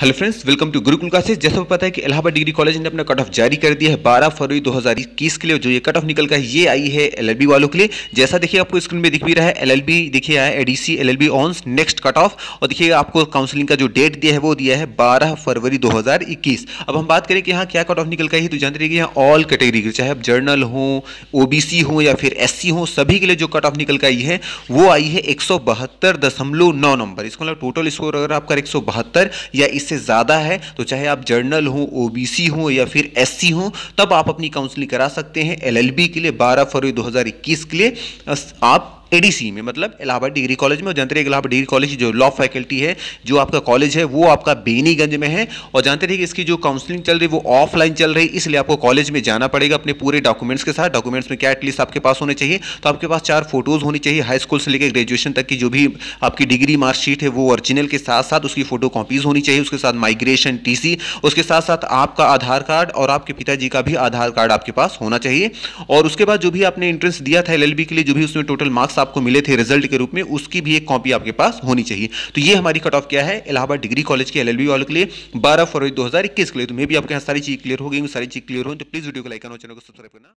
hello friends welcome to Gurukul classes जैसा पता है कि इलाहाबाद डिग्री कॉलेज ने अपना कट ऑफ जारी कर दिया है 12 फरवरी 2021 के लिए जो ये कट ऑफ निकल का है ये आई है एलएलबी वालों के लिए जैसा देखिए आपको स्क्रीन में दिख भी रहा है एलएलबी देखिए आया ADC LLB hons next cut off और देखिए आपको काउंसिलिंग का जो डेट दिया है वो दिया है बारह फरवरी दो अब हम बात करें कि यहाँ क्या कट ऑफ निकल का है तो जानते रहिए यहाँ ऑल कैटेगरी के चाहे आप जर्नल हों ओ बी या फिर एस सी सभी के लिए जो कट ऑफ निकल का आई है वो आई है एक नंबर इसको मतलब टोटल स्कोर अगर आपका एक या इस से ज़्यादा है तो चाहे आप जर्नल हों ओबीसी हों या फिर एस सी हों तब आप अपनी काउंसलिंग करा सकते हैं बी के लिए 12 फरवरी 2021 के लिए आप एडीसी में मतलब इलाहाबाद डिग्री कॉलेज में और जानते रहिए इलाहाबाद डिग्री कॉलेज जो लॉ फैकल्टी है जो आपका कॉलेज है वो आपका बेनीगंज में है और जानते रहिए इसकी जो काउंसलिंग चल रही है वो ऑफलाइन चल रही है इसलिए आपको कॉलेज में जाना पड़ेगा अपने पूरे डॉक्यूमेंट्स के साथ डॉक्यूमेंट्स में क्या एटलीस्ट आपके पास होने चाहिए तो आपके पास चार फोटोज़ होनी चाहिए हाई स्कूल से लेकर ग्रेजुएशन तक की जो भी आपकी डिग्री मार्कशीट है वो ऑरिजिनल के साथ साथ उसकी फोटो कॉपीज़ होनी चाहिए उसके साथ माइग्रेशन टी उसके साथ साथ आपका आधार कार्ड और आपके पिताजी का भी आधार कार्ड आपके पास होना चाहिए और उसके बाद जो भी आपने इंट्रेंस दिया था एल के लिए जो भी उसमें टोटल मार्क्स आपको मिले थे रिजल्ट के रूप में उसकी भी एक कॉपी आपके पास होनी चाहिए तो ये हमारी कट ऑफ क्या है इलाहाबाद डिग्री कॉलेज के एल वालों के लिए बारह फरवरी दो के लिए तो मे भी आपके यहाँ सारी चीज़ क्लियर हो गई सारी चीज़ क्लियर हो तो प्लीज़ वीडियो को लाइक करना चैनल को सब्सक्राइब करना